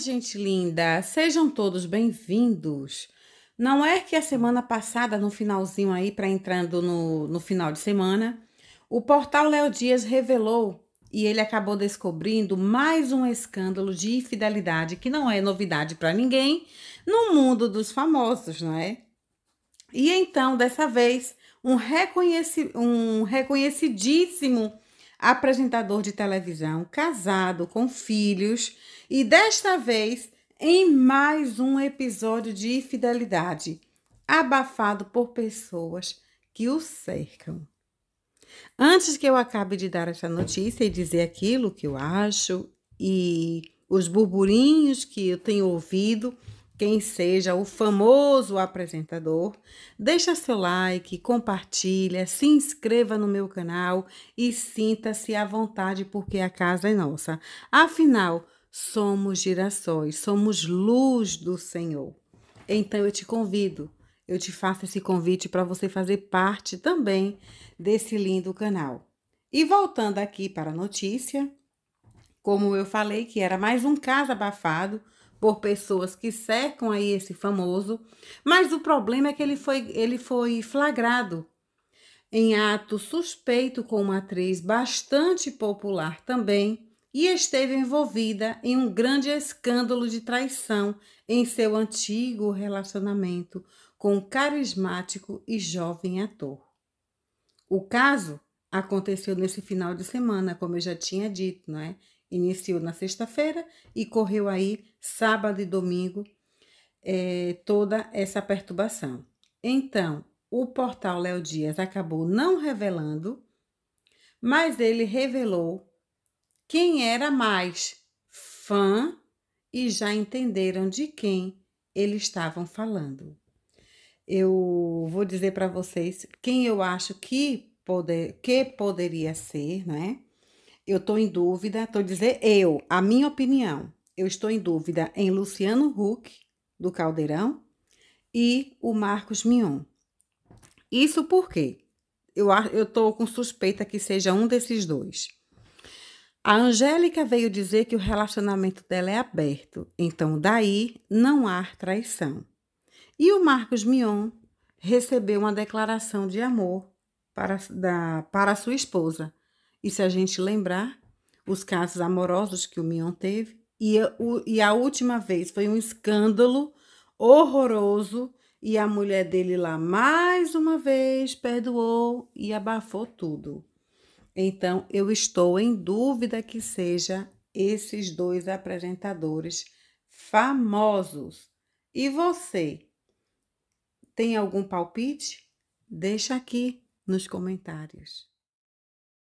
gente linda! Sejam todos bem-vindos! Não é que a semana passada, no finalzinho aí, para entrando no, no final de semana, o portal Léo Dias revelou e ele acabou descobrindo mais um escândalo de infidelidade que não é novidade para ninguém no mundo dos famosos, não é? E então, dessa vez, um, reconheci um reconhecidíssimo apresentador de televisão, casado, com filhos e desta vez em mais um episódio de infidelidade, abafado por pessoas que o cercam. Antes que eu acabe de dar essa notícia e dizer aquilo que eu acho e os burburinhos que eu tenho ouvido quem seja o famoso apresentador, deixa seu like, compartilha, se inscreva no meu canal e sinta-se à vontade porque a casa é nossa. Afinal, somos girassóis, somos luz do Senhor. Então eu te convido, eu te faço esse convite para você fazer parte também desse lindo canal. E voltando aqui para a notícia, como eu falei que era mais um caso abafado, por pessoas que cercam aí esse famoso, mas o problema é que ele foi, ele foi flagrado em ato suspeito com uma atriz bastante popular também e esteve envolvida em um grande escândalo de traição em seu antigo relacionamento com um carismático e jovem ator. O caso aconteceu nesse final de semana, como eu já tinha dito, não é? Iniciou na sexta-feira e correu aí sábado e domingo é, toda essa perturbação. Então, o portal Léo Dias acabou não revelando, mas ele revelou quem era mais fã e já entenderam de quem eles estavam falando. Eu vou dizer para vocês quem eu acho que, poder, que poderia ser, né? Eu estou em dúvida, estou dizendo eu, a minha opinião. Eu estou em dúvida em Luciano Huck, do Caldeirão, e o Marcos Mion. Isso porque eu estou com suspeita que seja um desses dois. A Angélica veio dizer que o relacionamento dela é aberto, então daí não há traição. E o Marcos Mion recebeu uma declaração de amor para, da, para sua esposa. E se a gente lembrar, os casos amorosos que o Mion teve, e, o, e a última vez foi um escândalo horroroso, e a mulher dele lá mais uma vez perdoou e abafou tudo. Então, eu estou em dúvida que seja esses dois apresentadores famosos. E você? Tem algum palpite? Deixa aqui nos comentários.